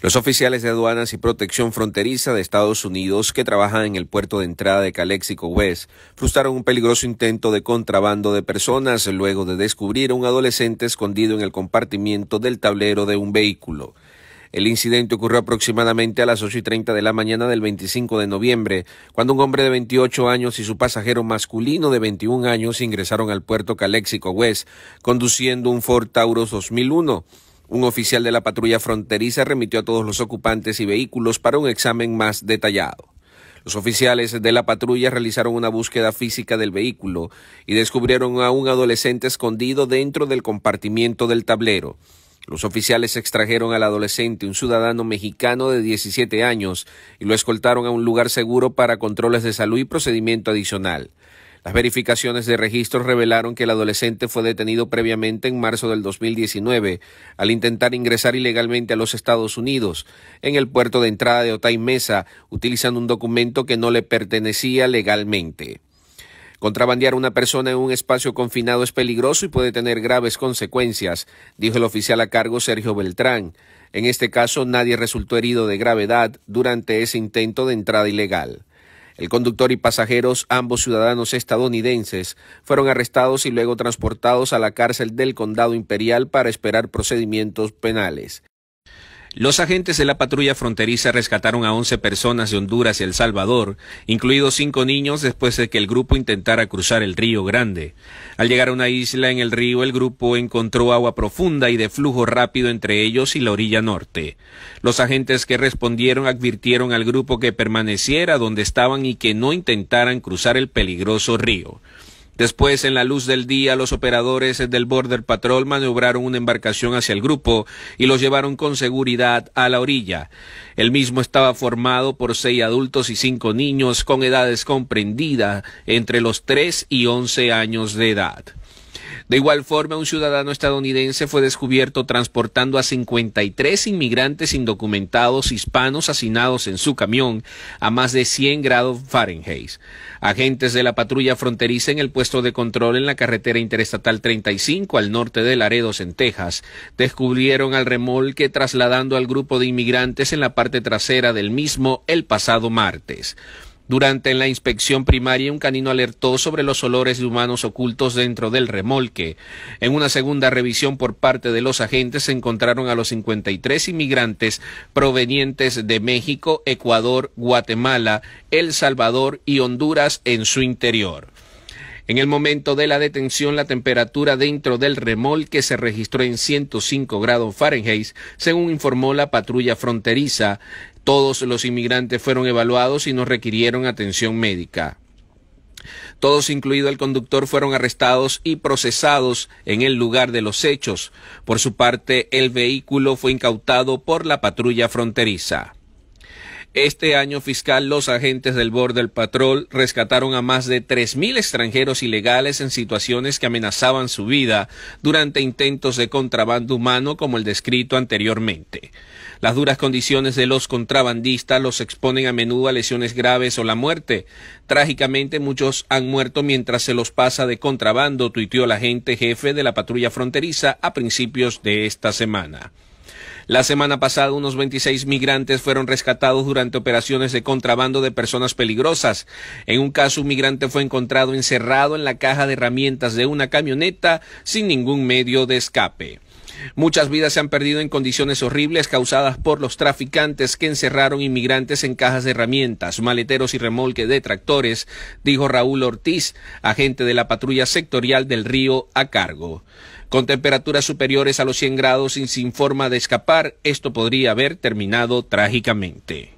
Los oficiales de aduanas y protección fronteriza de Estados Unidos que trabajan en el puerto de entrada de Calexico West frustraron un peligroso intento de contrabando de personas luego de descubrir a un adolescente escondido en el compartimiento del tablero de un vehículo. El incidente ocurrió aproximadamente a las 8 y 30 de la mañana del 25 de noviembre, cuando un hombre de 28 años y su pasajero masculino de 21 años ingresaron al puerto Caléxico West, conduciendo un Ford Taurus 2001. Un oficial de la patrulla fronteriza remitió a todos los ocupantes y vehículos para un examen más detallado. Los oficiales de la patrulla realizaron una búsqueda física del vehículo y descubrieron a un adolescente escondido dentro del compartimiento del tablero. Los oficiales extrajeron al adolescente, un ciudadano mexicano de 17 años, y lo escoltaron a un lugar seguro para controles de salud y procedimiento adicional. Las verificaciones de registros revelaron que el adolescente fue detenido previamente en marzo del 2019 al intentar ingresar ilegalmente a los Estados Unidos en el puerto de entrada de Otay Mesa, utilizando un documento que no le pertenecía legalmente. Contrabandear a una persona en un espacio confinado es peligroso y puede tener graves consecuencias, dijo el oficial a cargo Sergio Beltrán. En este caso, nadie resultó herido de gravedad durante ese intento de entrada ilegal. El conductor y pasajeros, ambos ciudadanos estadounidenses, fueron arrestados y luego transportados a la cárcel del condado imperial para esperar procedimientos penales. Los agentes de la patrulla fronteriza rescataron a 11 personas de Honduras y El Salvador, incluidos cinco niños, después de que el grupo intentara cruzar el río Grande. Al llegar a una isla en el río, el grupo encontró agua profunda y de flujo rápido entre ellos y la orilla norte. Los agentes que respondieron advirtieron al grupo que permaneciera donde estaban y que no intentaran cruzar el peligroso río. Después, en la luz del día, los operadores del Border Patrol maniobraron una embarcación hacia el grupo y los llevaron con seguridad a la orilla. El mismo estaba formado por seis adultos y cinco niños con edades comprendidas entre los tres y once años de edad. De igual forma, un ciudadano estadounidense fue descubierto transportando a 53 inmigrantes indocumentados hispanos asinados en su camión a más de 100 grados Fahrenheit. Agentes de la patrulla fronteriza en el puesto de control en la carretera interestatal 35 al norte de Laredos, en Texas, descubrieron al remolque trasladando al grupo de inmigrantes en la parte trasera del mismo el pasado martes. Durante la inspección primaria, un canino alertó sobre los olores de humanos ocultos dentro del remolque. En una segunda revisión por parte de los agentes se encontraron a los 53 inmigrantes provenientes de México, Ecuador, Guatemala, El Salvador y Honduras en su interior. En el momento de la detención, la temperatura dentro del remolque se registró en 105 grados Fahrenheit, según informó la patrulla fronteriza. Todos los inmigrantes fueron evaluados y no requirieron atención médica. Todos, incluido el conductor, fueron arrestados y procesados en el lugar de los hechos. Por su parte, el vehículo fue incautado por la patrulla fronteriza. Este año fiscal, los agentes del Border Patrol rescataron a más de 3.000 extranjeros ilegales en situaciones que amenazaban su vida durante intentos de contrabando humano como el descrito anteriormente. Las duras condiciones de los contrabandistas los exponen a menudo a lesiones graves o la muerte. Trágicamente muchos han muerto mientras se los pasa de contrabando, tuiteó el agente jefe de la patrulla fronteriza a principios de esta semana. La semana pasada, unos 26 migrantes fueron rescatados durante operaciones de contrabando de personas peligrosas. En un caso, un migrante fue encontrado encerrado en la caja de herramientas de una camioneta sin ningún medio de escape. Muchas vidas se han perdido en condiciones horribles causadas por los traficantes que encerraron inmigrantes en cajas de herramientas, maleteros y remolque de tractores, dijo Raúl Ortiz, agente de la patrulla sectorial del río a cargo. Con temperaturas superiores a los 100 grados y sin forma de escapar, esto podría haber terminado trágicamente.